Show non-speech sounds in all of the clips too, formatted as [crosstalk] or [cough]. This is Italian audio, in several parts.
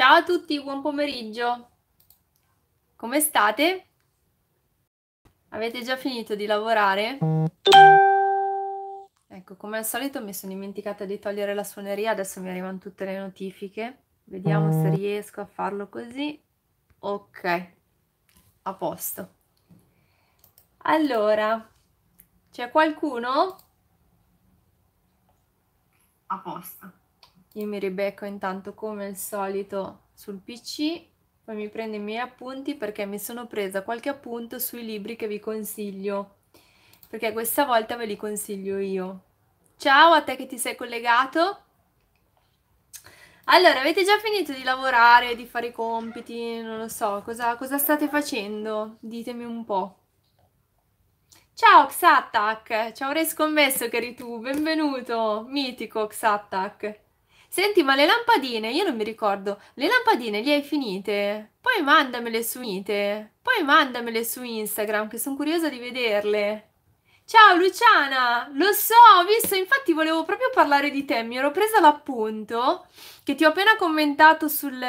Ciao a tutti, buon pomeriggio. Come state? Avete già finito di lavorare? Ecco, come al solito mi sono dimenticata di togliere la suoneria, adesso mi arrivano tutte le notifiche. Vediamo se riesco a farlo così. Ok, a posto. Allora, c'è qualcuno? A posto. Io mi ribecco intanto come al solito sul PC, poi mi prendo i miei appunti perché mi sono presa qualche appunto sui libri che vi consiglio, perché questa volta ve li consiglio io. Ciao a te che ti sei collegato. Allora, avete già finito di lavorare, di fare i compiti, non lo so, cosa, cosa state facendo? Ditemi un po'. Ciao Xattac, ciao avrei scommesso che eri tu, benvenuto, mitico Xattac. Senti, ma le lampadine, io non mi ricordo, le lampadine le hai finite? Poi mandamele su Nite, poi mandamele su Instagram che sono curiosa di vederle. Ciao Luciana, lo so, ho visto, infatti volevo proprio parlare di te, mi ero presa l'appunto che ti ho appena commentato sul,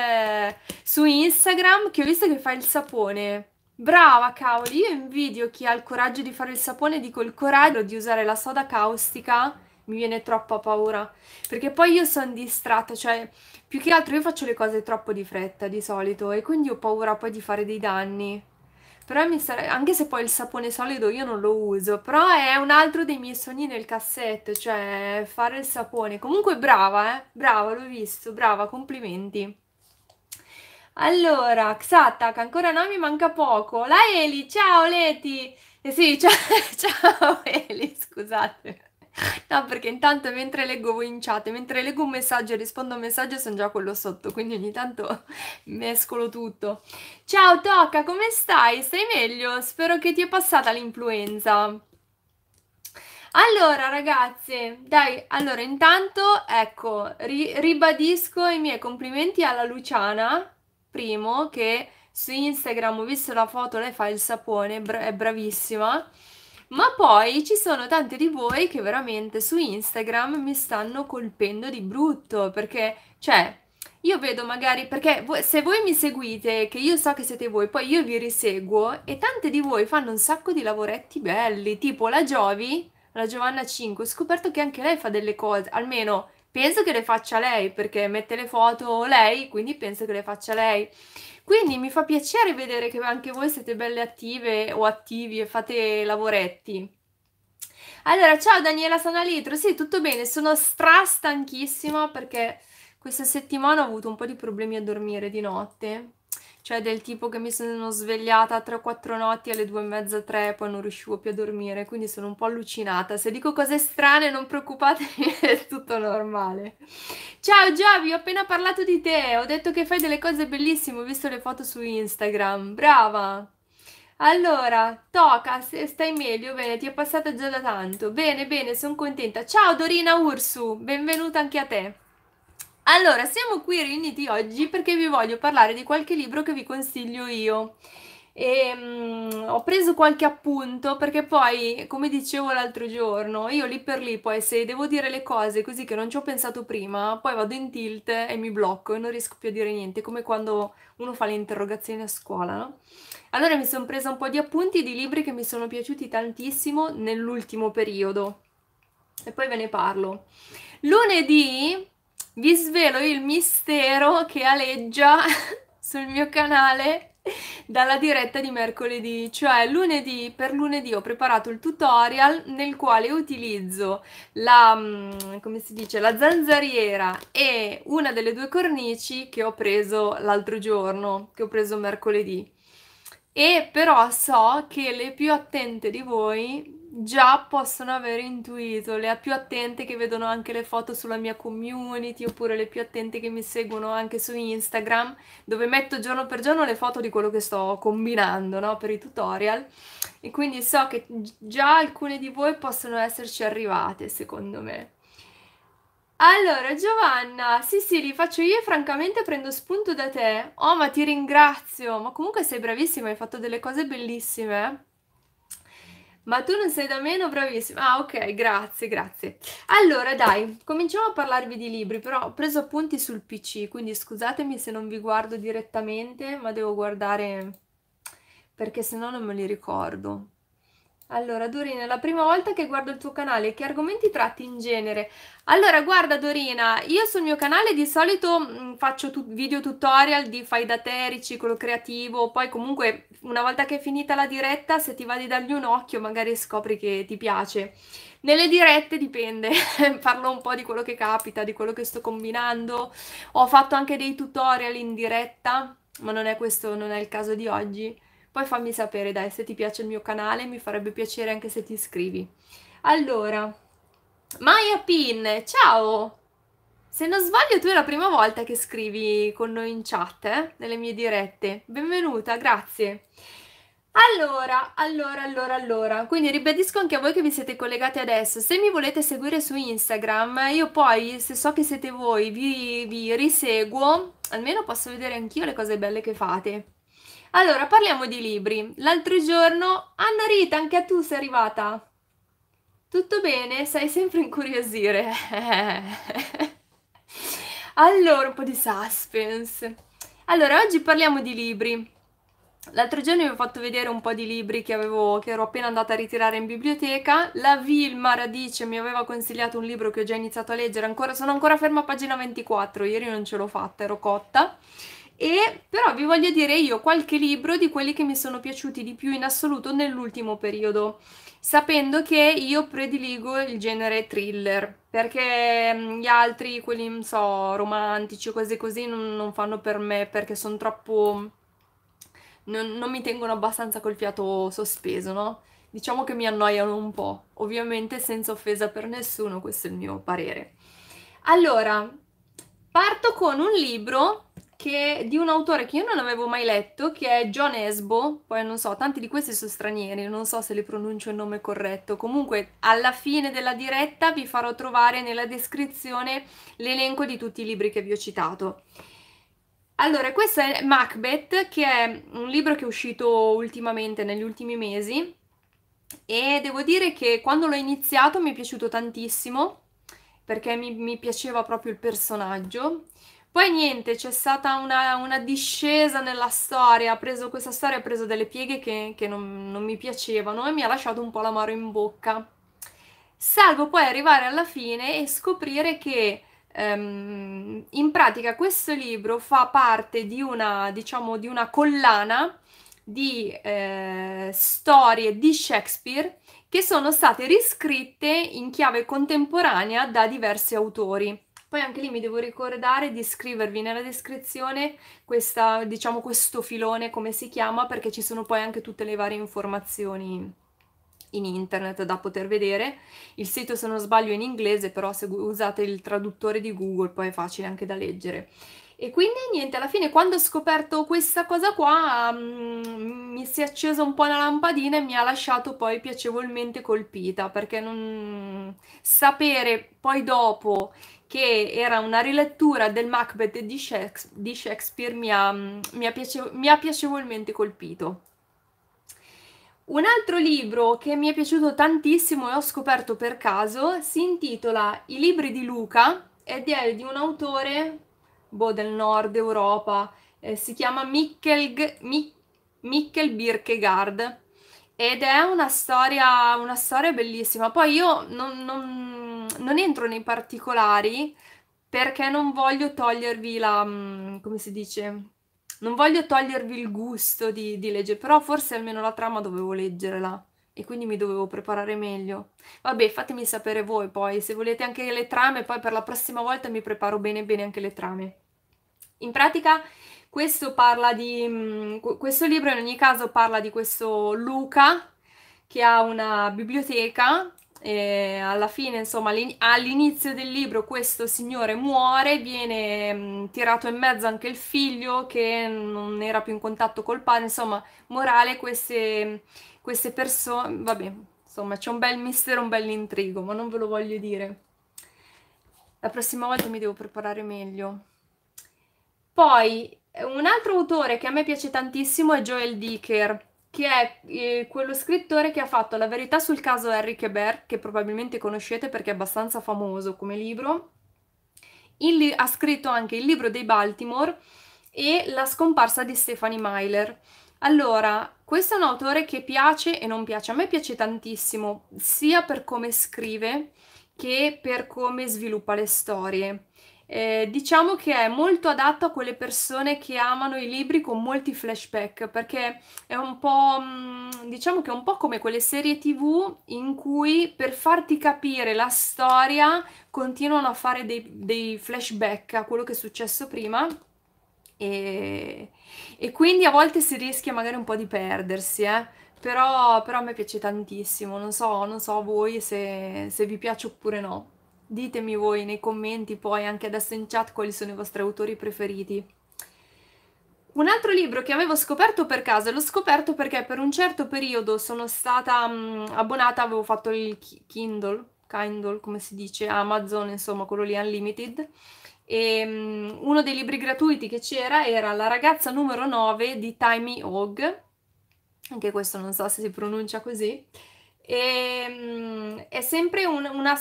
su Instagram che ho visto che fai il sapone. Brava cavoli, io invidio chi ha il coraggio di fare il sapone, dico il coraggio di usare la soda caustica mi viene troppa paura, perché poi io sono distratta, cioè più che altro io faccio le cose troppo di fretta di solito e quindi ho paura poi di fare dei danni. Però mi sare... anche se poi il sapone solido io non lo uso, però è un altro dei miei sogni nel cassetto, cioè fare il sapone. Comunque brava, eh? Brava, l'ho visto, brava, complimenti. Allora, Xatac, ancora no, mi manca poco. La Eli, ciao Leti! Eh sì, [laughs] ciao, ciao Eli, scusate. [laughs] No, perché intanto mentre leggo voi in chat, mentre leggo un messaggio e rispondo a un messaggio, sono già quello sotto, quindi ogni tanto [laughs] mescolo tutto. Ciao Tocca, come stai? Stai meglio? Spero che ti è passata l'influenza. Allora, ragazze, dai, allora intanto, ecco, ri- ribadisco i miei complimenti alla Luciana, primo, che su Instagram ho visto la foto, lei fa il sapone, bra- è bravissima. Ma poi ci sono tanti di voi che veramente su Instagram mi stanno colpendo di brutto perché, cioè, io vedo magari perché voi, se voi mi seguite, che io so che siete voi, poi io vi riseguo e tante di voi fanno un sacco di lavoretti belli, tipo la Giovi, la Giovanna 5, ho scoperto che anche lei fa delle cose, almeno penso che le faccia lei perché mette le foto lei, quindi penso che le faccia lei. Quindi mi fa piacere vedere che anche voi siete belle attive o attivi e fate lavoretti. Allora, ciao Daniela, sono a Litro. Sì, tutto bene, sono stra stanchissima perché questa settimana ho avuto un po' di problemi a dormire di notte cioè del tipo che mi sono svegliata 3-4 notti alle 2 e mezza 3 poi non riuscivo più a dormire, quindi sono un po' allucinata. Se dico cose strane non preoccupatevi, [laughs] è tutto normale. Ciao Giavi, ho appena parlato di te, ho detto che fai delle cose bellissime, ho visto le foto su Instagram, brava! Allora, Toca, stai meglio? Bene, ti è passata già da tanto. Bene, bene, sono contenta. Ciao Dorina Ursu, benvenuta anche a te. Allora, siamo qui riuniti oggi perché vi voglio parlare di qualche libro che vi consiglio io. E, um, ho preso qualche appunto perché poi, come dicevo l'altro giorno, io lì per lì poi se devo dire le cose così che non ci ho pensato prima, poi vado in tilt e mi blocco e non riesco più a dire niente, come quando uno fa le interrogazioni a scuola, no? Allora mi sono presa un po' di appunti di libri che mi sono piaciuti tantissimo nell'ultimo periodo e poi ve ne parlo. Lunedì vi svelo il mistero che aleggia [laughs] sul mio canale dalla diretta di mercoledì, cioè lunedì per lunedì ho preparato il tutorial nel quale utilizzo la, mm, come si dice, la zanzariera e una delle due cornici che ho preso l'altro giorno, che ho preso mercoledì. E però so che le più attente di voi già possono aver intuito, le più attente che vedono anche le foto sulla mia community oppure le più attente che mi seguono anche su Instagram, dove metto giorno per giorno le foto di quello che sto combinando no? per i tutorial e quindi so che già alcune di voi possono esserci arrivate secondo me. Allora, Giovanna, sì sì, li faccio io e francamente prendo spunto da te. Oh, ma ti ringrazio, ma comunque sei bravissima, hai fatto delle cose bellissime. Ma tu non sei da meno bravissima. Ah, ok, grazie, grazie. Allora, dai, cominciamo a parlarvi di libri, però ho preso appunti sul PC, quindi scusatemi se non vi guardo direttamente, ma devo guardare perché se no non me li ricordo. Allora, Dorina, è la prima volta che guardo il tuo canale, che argomenti tratti in genere? Allora, guarda Dorina, io sul mio canale di solito mm, faccio tu- video tutorial di fai da te, riciclo creativo, poi comunque una volta che è finita la diretta, se ti va di dargli un occhio, magari scopri che ti piace. Nelle dirette dipende, [laughs] parlo un po' di quello che capita, di quello che sto combinando. Ho fatto anche dei tutorial in diretta, ma non è questo, non è il caso di oggi. Poi fammi sapere, dai, se ti piace il mio canale, mi farebbe piacere anche se ti iscrivi. Allora, Maya Pin, ciao! Se non sbaglio tu è la prima volta che scrivi con noi in chat, eh? nelle mie dirette. Benvenuta, grazie. Allora, allora, allora, allora, quindi ribadisco anche a voi che vi siete collegati adesso, se mi volete seguire su Instagram, io poi, se so che siete voi, vi, vi riseguo, almeno posso vedere anch'io le cose belle che fate. Allora, parliamo di libri. L'altro giorno, Anna Rita, anche a tu sei arrivata. Tutto bene? Sai sempre incuriosire. [laughs] allora, un po' di suspense. Allora, oggi parliamo di libri. L'altro giorno vi ho fatto vedere un po' di libri che, avevo, che ero appena andata a ritirare in biblioteca. La Vilma Radice mi aveva consigliato un libro che ho già iniziato a leggere, ancora, sono ancora ferma a pagina 24, ieri non ce l'ho fatta, ero cotta e però vi voglio dire io qualche libro di quelli che mi sono piaciuti di più in assoluto nell'ultimo periodo, sapendo che io prediligo il genere thriller, perché mm, gli altri, quelli, non so, romantici, cose così, non, non fanno per me perché sono troppo... Non, non mi tengono abbastanza col fiato sospeso, no? Diciamo che mi annoiano un po', ovviamente senza offesa per nessuno, questo è il mio parere. Allora, parto con un libro che, di un autore che io non avevo mai letto, che è John Esbo, poi non so, tanti di questi sono stranieri, non so se le pronuncio il nome corretto, comunque alla fine della diretta vi farò trovare nella descrizione l'elenco di tutti i libri che vi ho citato. Allora, questo è Macbeth, che è un libro che è uscito ultimamente, negli ultimi mesi, e devo dire che quando l'ho iniziato mi è piaciuto tantissimo, perché mi, mi piaceva proprio il personaggio, poi niente, c'è stata una, una, discesa nella storia, preso, questa storia ha preso delle pieghe che, che non, non mi piacevano e mi ha lasciato un po' l'amaro in bocca. Salvo poi arrivare alla fine e scoprire che Um, in pratica questo libro fa parte di una, diciamo, di una collana di eh, storie di Shakespeare che sono state riscritte in chiave contemporanea da diversi autori. Poi anche lì mi devo ricordare di scrivervi nella descrizione questa, diciamo, questo filone, come si chiama, perché ci sono poi anche tutte le varie informazioni in internet da poter vedere. Il sito, se non sbaglio, è in inglese, però se usate il traduttore di Google poi è facile anche da leggere. E quindi niente, alla fine quando ho scoperto questa cosa qua um, mi si è accesa un po' la lampadina e mi ha lasciato poi piacevolmente colpita, perché non... sapere poi dopo che era una rilettura del Macbeth di Shakespeare, di Shakespeare mi, ha, mi, ha piacevo, mi ha piacevolmente colpito. Un altro libro che mi è piaciuto tantissimo e ho scoperto per caso si intitola I libri di Luca ed è di un autore boh, del nord Europa, eh, si chiama Mikkel, Mik- Mikkel Birkegaard ed è una storia, una storia bellissima. Poi io non, non non entro nei particolari perché non voglio togliervi la... Mm, come si dice? Non voglio togliervi il gusto di, di leggere, però forse almeno la trama dovevo leggerla e quindi mi dovevo preparare meglio. Vabbè, fatemi sapere voi poi, se volete anche le trame, poi per la prossima volta mi preparo bene bene anche le trame. In pratica questo parla di mm, questo libro in ogni caso parla di questo Luca che ha una biblioteca e alla fine, insomma, all'inizio del libro questo signore muore, viene mh, mm, tirato in mezzo anche il figlio che non era più in contatto col padre, insomma, morale queste, queste persone, vabbè, insomma, c'è un bel mistero, un bel intrigo, ma non ve lo voglio dire. La prossima volta mi devo preparare meglio. Poi, un altro autore che a me piace tantissimo è Joel Dicker che è eh, quello scrittore che ha fatto la verità sul caso Harry Quebert, che probabilmente conoscete perché è abbastanza famoso come libro. Li- ha scritto anche il libro dei Baltimore e la scomparsa di Stephanie Myler. Allora, questo è un autore che piace e non piace. A me piace tantissimo, sia per come scrive che per come sviluppa le storie. Eh, diciamo che è molto adatto a quelle persone che amano i libri con molti flashback, perché è un po', mm, diciamo che è un po' come quelle serie tv in cui per farti capire la storia continuano a fare dei, dei flashback a quello che è successo prima. E, e, quindi a volte si rischia magari un po' di perdersi, eh? però, però, a me piace tantissimo, non so, non so voi se, se vi piace oppure no. Ditemi voi nei commenti, poi anche adesso in chat, quali sono i vostri autori preferiti. Un altro libro che avevo scoperto per caso, l'ho scoperto perché per un certo periodo sono stata um, abbonata, avevo fatto il Kindle, Kindle come si dice, Amazon, insomma quello lì Unlimited, e um, uno dei libri gratuiti che c'era era La ragazza numero 9 di Timey Hogg, anche questo non so se si pronuncia così, e, ehm, è sempre un, una,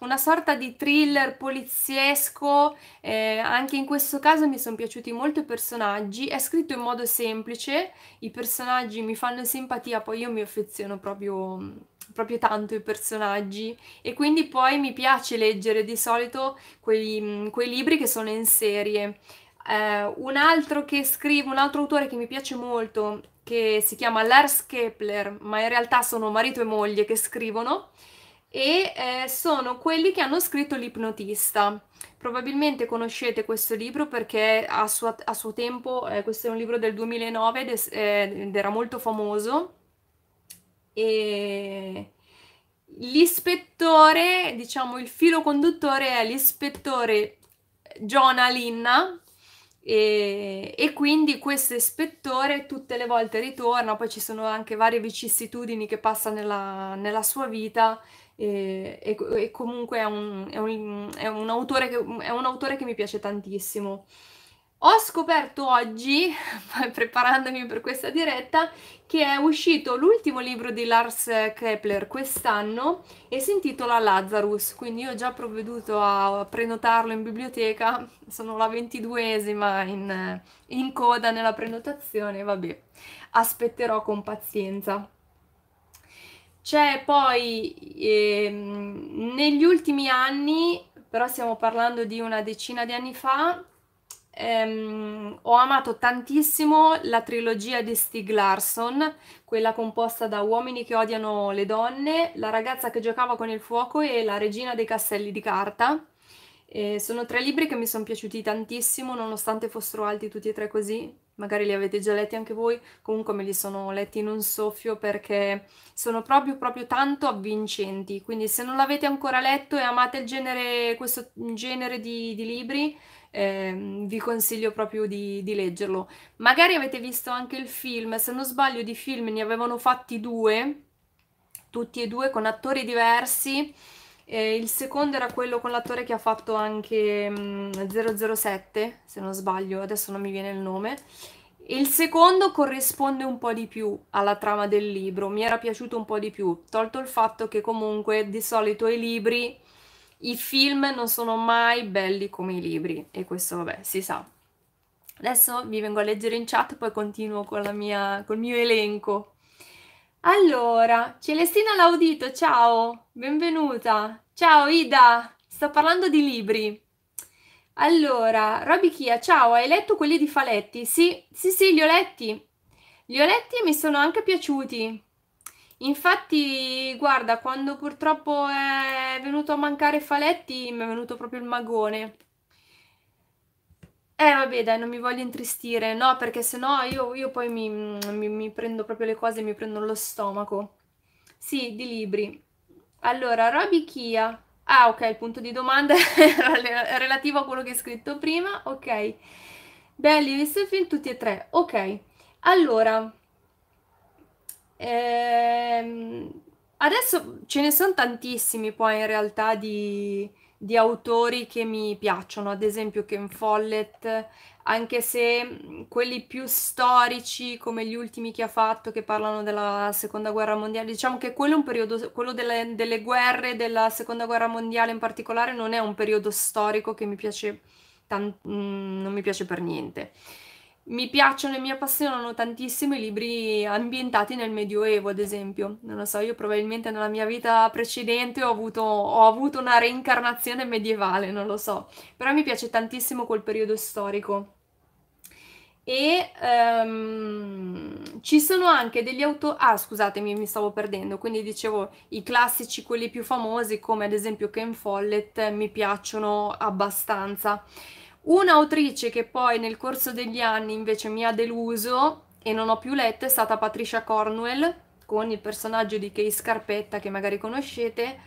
una, sorta di thriller poliziesco, eh, anche in questo caso mi sono piaciuti molto i personaggi, è scritto in modo semplice, i personaggi mi fanno simpatia, poi io mi affeziono proprio, proprio tanto ai personaggi e quindi poi mi piace leggere di solito quei, quei libri che sono in serie. Eh, un altro che scrive, un altro autore che mi piace molto che si chiama Lars Kepler, ma in realtà sono marito e moglie che scrivono e eh, sono quelli che hanno scritto L'ipnotista. Probabilmente conoscete questo libro perché a, sua, a suo tempo, eh, questo è un libro del 2009 ed, eh, ed era molto famoso. E l'ispettore, diciamo il filo conduttore è l'ispettore Jonah Linna, e, e, quindi questo ispettore tutte le volte ritorna, poi ci sono anche varie vicissitudini che passa nella, nella sua vita e, e, e comunque è un, è, un, è, un che, è un autore che mi piace tantissimo. Ho scoperto oggi, [laughs] preparandomi per questa diretta, che è uscito l'ultimo libro di Lars Kepler quest'anno e si intitola Lazarus, quindi io ho già provveduto a prenotarlo in biblioteca, sono la ventiduesima in, in coda nella prenotazione, vabbè, aspetterò con pazienza. C'è poi eh, negli ultimi anni, però stiamo parlando di una decina di anni fa, ehm, ho amato tantissimo la trilogia di Stig Larsson, quella composta da Uomini che odiano le donne, La ragazza che giocava con il fuoco e La regina dei castelli di carta. Eh, sono tre libri che mi sono piaciuti tantissimo, nonostante fossero alti tutti e tre così. Magari li avete già letti anche voi, comunque me li sono letti in un soffio perché sono proprio proprio tanto avvincenti. Quindi se non l'avete ancora letto e amate il genere, questo genere di, di libri, eh, vi consiglio proprio di, di, leggerlo. Magari avete visto anche il film, se non sbaglio di film ne avevano fatti due, tutti e due con attori diversi. Eh, il secondo era quello con l'attore che ha fatto anche mh, mm, 007, se non sbaglio, adesso non mi viene il nome. Il secondo corrisponde un po' di più alla trama del libro, mi era piaciuto un po' di più, tolto il fatto che comunque di solito i libri i film non sono mai belli come i libri e questo vabbè si sa. Adesso vi vengo a leggere in chat poi continuo con la mia, col mio elenco. Allora, Celestina Laudito, ciao, benvenuta. Ciao Ida, sto parlando di libri. Allora, Roby Chia, ciao, hai letto quelli di Faletti? Sì, sì, sì, li ho letti. Li ho letti e mi sono anche piaciuti. Infatti, guarda, quando purtroppo è venuto a mancare Faletti, mi è venuto proprio il magone. Eh vabbè dai, non mi voglio intristire, no, perché sennò io, io poi mi, mi, mi prendo proprio le cose e mi prendo lo stomaco. Sì, di libri. Allora, Roby Kia. Ah, ok, il punto di domanda [laughs] era relativo a quello che hai scritto prima. Ok. Belli, visto il film tutti e tre. Ok. Allora, Ehm, adesso ce ne sono tantissimi poi in realtà di, di autori che mi piacciono, ad esempio Ken Follett, anche se quelli più storici come gli ultimi che ha fatto che parlano della seconda guerra mondiale, diciamo che quello, è un periodo, quello delle, delle guerre, della seconda guerra mondiale in particolare, non è un periodo storico che mi piace, tan- non mi piace per niente. Mi piacciono e mi appassionano tantissimo i libri ambientati nel Medioevo, ad esempio. Non lo so, io probabilmente nella mia vita precedente ho avuto, ho avuto una reincarnazione medievale, non lo so. Però mi piace tantissimo quel periodo storico e um, ci sono anche degli autori, ah scusatemi mi stavo perdendo, quindi dicevo i classici, quelli più famosi come ad esempio Ken Follett mi piacciono abbastanza. Un'autrice che poi nel corso degli anni invece mi ha deluso e non ho più letto è stata Patricia Cornwell con il personaggio di Kay Scarpetta che magari conoscete,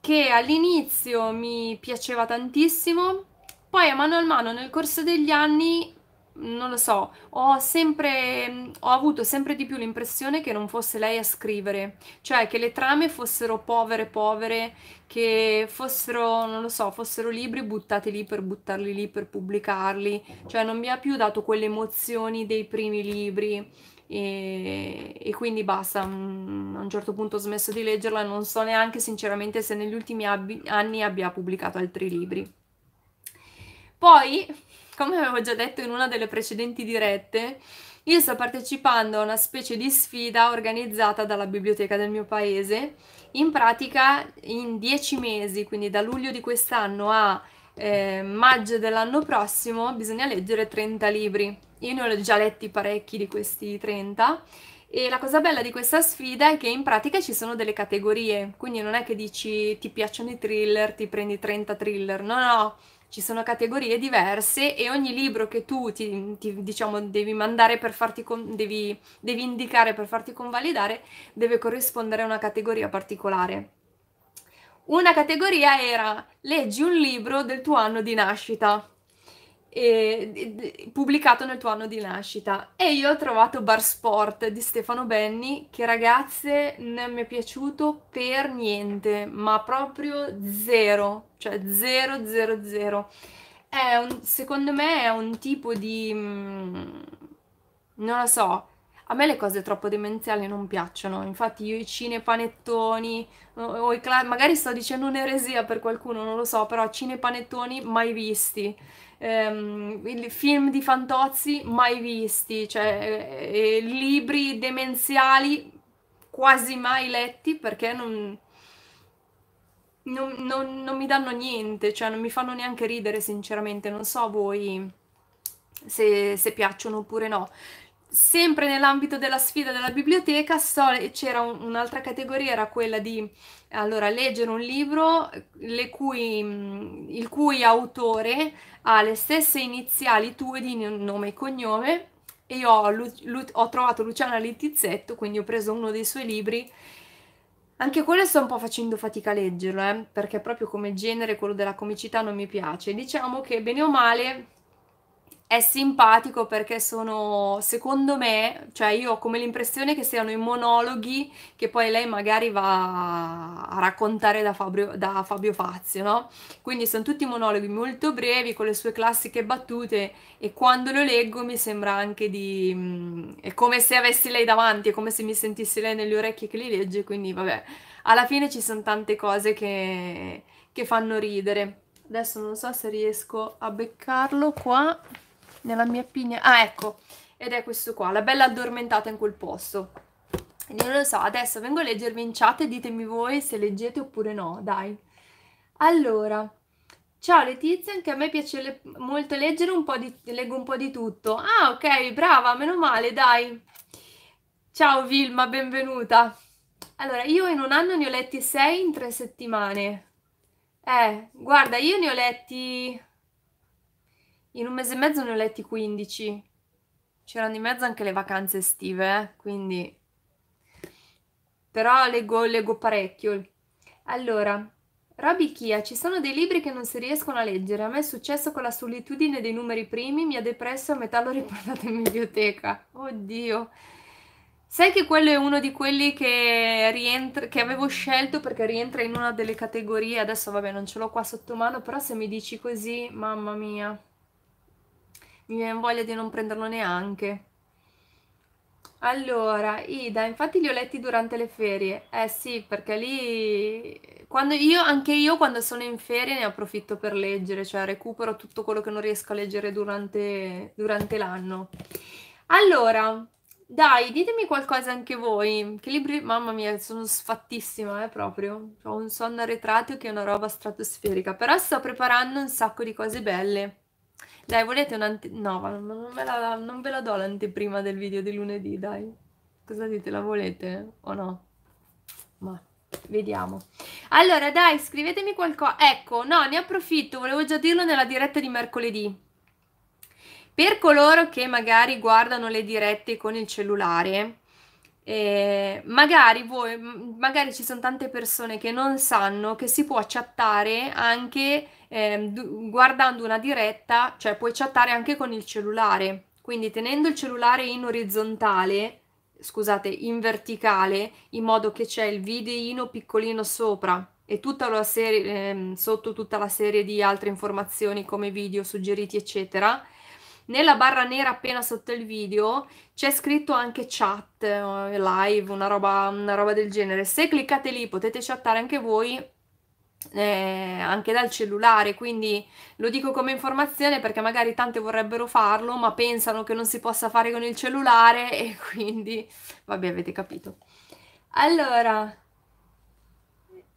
che all'inizio mi piaceva tantissimo, poi a mano a mano nel corso degli anni non lo so, ho sempre, ho avuto sempre di più l'impressione che non fosse lei a scrivere, cioè che le trame fossero povere, povere, che fossero, non lo so, fossero libri buttati lì per buttarli lì, per pubblicarli, cioè non mi ha più dato quelle emozioni dei primi libri. E, e, quindi basta. Mm, a un certo punto ho smesso di leggerla, non so neanche sinceramente se negli ultimi abbi- anni abbia pubblicato altri libri. Poi come avevo già detto in una delle precedenti dirette, io sto partecipando a una specie di sfida organizzata dalla biblioteca del mio paese. In pratica, in dieci mesi, quindi da luglio di quest'anno a eh, maggio dell'anno prossimo, bisogna leggere 30 libri. Io ne ho già letti parecchi di questi 30. E la cosa bella di questa sfida è che in pratica ci sono delle categorie, quindi non è che dici ti piacciono i thriller, ti prendi 30 thriller, no, no, ci sono categorie diverse e ogni libro che tu ti, ti diciamo, devi mandare per farti, con, devi, devi indicare per farti convalidare deve corrispondere a una categoria particolare. Una categoria era leggi un libro del tuo anno di nascita e, pubblicato nel tuo anno di nascita. E io ho trovato Bar Sport di Stefano Benni, che ragazze non mi è piaciuto per niente, ma proprio zero, cioè zero, zero, zero. È un, secondo me è un tipo di... Mm, non lo so, a me le cose troppo demenziali non piacciono, infatti io i cinepanettoni, o i cla- magari sto dicendo un'eresia per qualcuno, non lo so, però cine panettoni mai visti ehm, film di fantozzi mai visti, cioè eh, eh, libri demenziali quasi mai letti perché non, non, non, non, mi danno niente, cioè non mi fanno neanche ridere sinceramente, non so voi se, se piacciono oppure no sempre nell'ambito della sfida della biblioteca so, c'era un, un'altra categoria, era quella di allora, leggere un libro cui, il cui autore ha le stesse iniziali tue di nome e cognome e io ho, Lu, Lu, ho trovato Luciana Littizzetto, quindi ho preso uno dei suoi libri. Anche quello sto un po' facendo fatica a leggerlo, eh, perché proprio come genere quello della comicità non mi piace. Diciamo che bene o male è simpatico perché sono, secondo me, cioè io ho come l'impressione che siano i monologhi che poi lei magari va a raccontare da Fabio, da Fabio Fazio, no? Quindi sono tutti monologhi molto brevi con le sue classiche battute e quando lo leggo mi sembra anche di... Mm, è come se avessi lei davanti, è come se mi sentisse lei nelle orecchie che li legge, quindi vabbè, alla fine ci sono tante cose che, che fanno ridere. Adesso non so se riesco a beccarlo qua nella mia pigna. Ah, ecco, ed è questo qua, la bella addormentata in quel posto. Quindi non lo so, adesso vengo a leggervi in chat e ditemi voi se leggete oppure no, dai. Allora, ciao Letizia, anche a me piace le molto leggere un po' di... leggo un po' di tutto. Ah, ok, brava, meno male, dai. Ciao Vilma, benvenuta. Allora, io in un anno ne ho letti 6 in 3 settimane. Eh, guarda, io ne ho letti in un mese e mezzo ne ho letti 15. C'erano di mezzo anche le vacanze estive, eh? quindi... Però leggo, leggo parecchio. Allora, Roby Kia, ci sono dei libri che non si riescono a leggere. A me è successo con la solitudine dei numeri primi, mi ha depresso e a metà l'ho riportato in biblioteca. Oddio. Sai che quello è uno di quelli che, rientra, che avevo scelto perché rientra in una delle categorie. Adesso vabbè non ce l'ho qua sotto mano, però se mi dici così, mamma mia mi viene voglia di non prenderlo neanche. Allora, Ida, infatti li ho letti durante le ferie. Eh sì, perché lì quando io anche io quando sono in ferie ne approfitto per leggere, cioè recupero tutto quello che non riesco a leggere durante, durante l'anno. Allora, dai, ditemi qualcosa anche voi. Che libri, mamma mia, sono sfattissima, eh, proprio. Ho un sonno arretrato che è una roba stratosferica, però sto preparando un sacco di cose belle. Dai, volete un'anteprima? No, ma non, la, non ve la do l'anteprima del video di lunedì, dai. Cosa dite, la volete o no? Ma vediamo. Allora, dai, scrivetemi qualcosa. Ecco, no, ne approfitto, volevo già dirlo nella diretta di mercoledì. Per coloro che magari guardano le dirette con il cellulare, eh, magari, voi, magari ci sono tante persone che non sanno che si può chattare anche eh, guardando una diretta, cioè puoi chattare anche con il cellulare. Quindi tenendo il cellulare in orizzontale, scusate, in verticale, in modo che c'è il videino piccolino sopra e tutta la serie, eh, sotto tutta la serie di altre informazioni come video suggeriti, eccetera. Nella barra nera appena sotto il video c'è scritto anche chat, eh, live, una roba, una roba del genere. Se cliccate lì potete chattare anche voi eh, anche dal cellulare, quindi lo dico come informazione perché magari tante vorrebbero farlo, ma pensano che non si possa fare con il cellulare [laughs] e quindi vabbè, avete capito. Allora,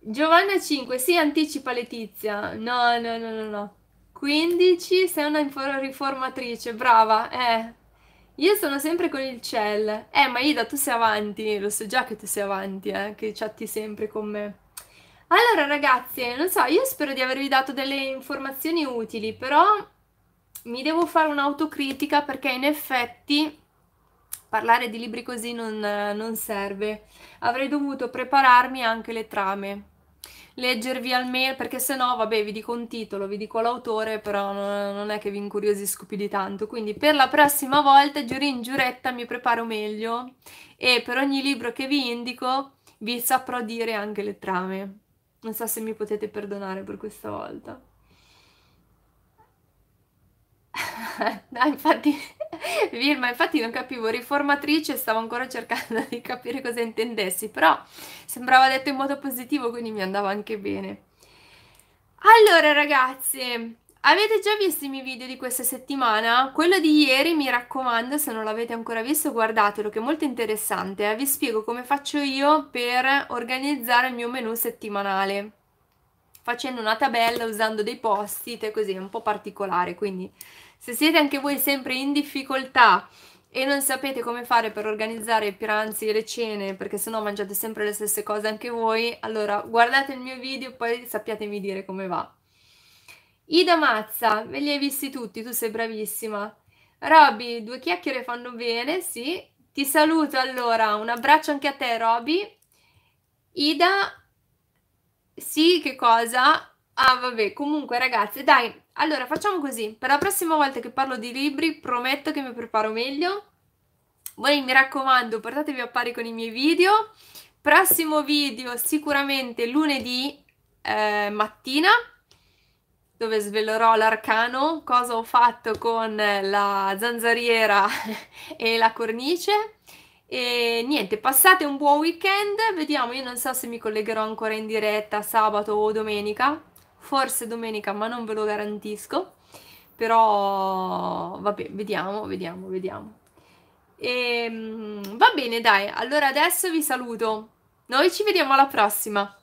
Giovanna 5, si sì, anticipa Letizia. No, no, no, no, no. 15, sei una riformatrice, brava. Eh. Io sono sempre con il cell. Eh, ma Ida, tu sei avanti, lo so già che tu sei avanti, eh, che chatti sempre con me. Allora ragazzi, non so, io spero di avervi dato delle informazioni utili, però mi devo fare un'autocritica perché in effetti parlare di libri così non, non, serve. Avrei dovuto prepararmi anche le trame, leggervi al mail, perché se no, vabbè, vi dico un titolo, vi dico l'autore, però non è che vi incuriosisco più di tanto. Quindi per la prossima volta, giurin giuretta, mi preparo meglio e per ogni libro che vi indico vi saprò dire anche le trame. Non so se mi potete perdonare per questa volta. no, [laughs] infatti, [laughs] Vilma, infatti non capivo, riformatrice, stavo ancora cercando di capire cosa intendessi, però sembrava detto in modo positivo, quindi mi andava anche bene. Allora, ragazzi, Avete già visto i miei video di questa settimana? Quello di ieri, mi raccomando, se non l'avete ancora visto, guardatelo, che è molto interessante. Eh, vi spiego come faccio io per organizzare il mio menu settimanale, facendo una tabella, usando dei post-it e così, è un po' particolare. Quindi, se siete anche voi sempre in difficoltà e non sapete come fare per organizzare i pranzi e le cene, perché sennò mangiate sempre le stesse cose anche voi, allora guardate il mio video e poi sappiatemi dire come va. Ida Mazza, me li hai visti tutti, tu sei bravissima. Roby, due chiacchiere fanno bene, sì. Ti saluto allora, un abbraccio anche a te Roby. Ida, sì, che cosa? Ah, vabbè, comunque ragazze, dai, allora facciamo così. Per la prossima volta che parlo di libri, prometto che mi preparo meglio. Voi mi raccomando, portatevi a pari con i miei video. Prossimo video sicuramente lunedì eh, mattina dove svelerò l'arcano, cosa ho fatto con la zanzariera [laughs] e la cornice. E niente, passate un buon weekend, vediamo, io non so se mi collegherò ancora in diretta sabato o domenica, forse domenica ma non ve lo garantisco, però vabbè, vediamo, vediamo, vediamo. E, ehm, va bene dai, allora adesso vi saluto, noi ci vediamo alla prossima!